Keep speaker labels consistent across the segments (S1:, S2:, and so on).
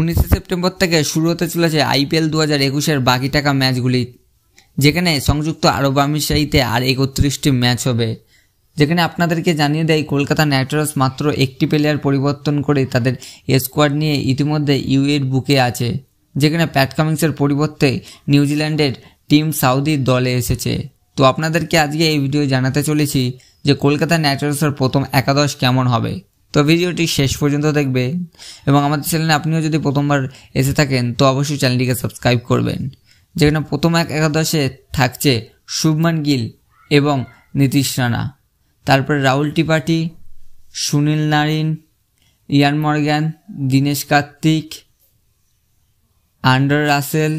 S1: উনিশে সেপ্টেম্বর থেকে শুরু হতে চলেছে আইপিএল দু হাজার একুশের বাকি টাকা ম্যাচগুলি যেখানে সংযুক্ত আরব আমিরশাহিতে আর একত্রিশটি ম্যাচ হবে যেখানে আপনাদেরকে জানিয়ে দেয় কলকাতা নাইট মাত্র একটি প্লেয়ার পরিবর্তন করে তাদের স্কোয়াড নিয়ে ইতিমধ্যে ইউএর বুকে আছে যেখানে প্যাট কামিংসের পরিবর্তে নিউজিল্যান্ডের টিম সাউদি দলে এসেছে তো আপনাদেরকে আজকে এই ভিডিও জানাতে চলেছি যে কলকাতা নাইট প্রথম একাদশ কেমন হবে তো ভিডিওটি শেষ পর্যন্ত দেখবে এবং আমাদের চ্যানেলে আপনিও যদি প্রথমবার এসে থাকেন তো অবশ্যই চ্যানেলটিকে সাবস্ক্রাইব করবেন যেখানে প্রথম এক একাদশে থাকছে শুভমান গিল এবং নীতিশ রানা তারপরে Rahul Tripathi Sunil Narine Eoin Morgan Dinesh Karthik Andre Russell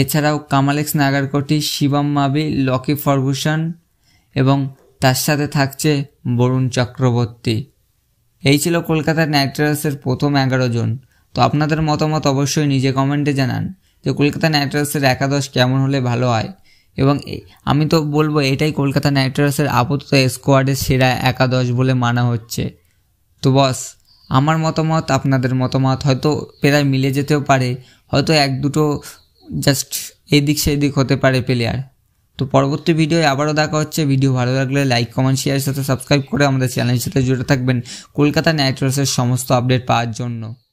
S1: এছাড়াও কামালেক্স নাগারকটি শিবম মাবি লকি ফার্গুসন এবং তার সাথে থাকছে বরুণ চক্রবর্তী এই ছিল কলকাতার নাইট রাইডার্সের প্রথম এগারো জন তো আপনাদের মতামত অবশ্যই নিজে কমেন্টে জানান যে কলকাতা নাইট রাইডার্সের একাদশ কেমন হলে ভালো হয় এবং আমি তো বলবো এটাই কলকাতা নাইট রাইডার্সের আপাতত স্কোয়াডের সেরা একাদশ বলে মানা হচ্ছে তো বস আমার মতামত আপনাদের মতামত হয়তো প্রায় মিলে যেতেও পারে হয়তো এক দুটো জাস্ট এদিক সেদিক হতে পারে প্লেয়ার তো পরবর্তী ভিডিওয় আবারও দেখা হচ্ছে ভিডিও ভালো লাগলে লাইক কমেন্ট শেয়ারের সাথে সাবস্ক্রাইব করে আমাদের চ্যানেলের সাথে জুড়ে থাকবেন কলকাতা নাইট রাইডার্সের সমস্ত আপডেট পাওয়ার জন্য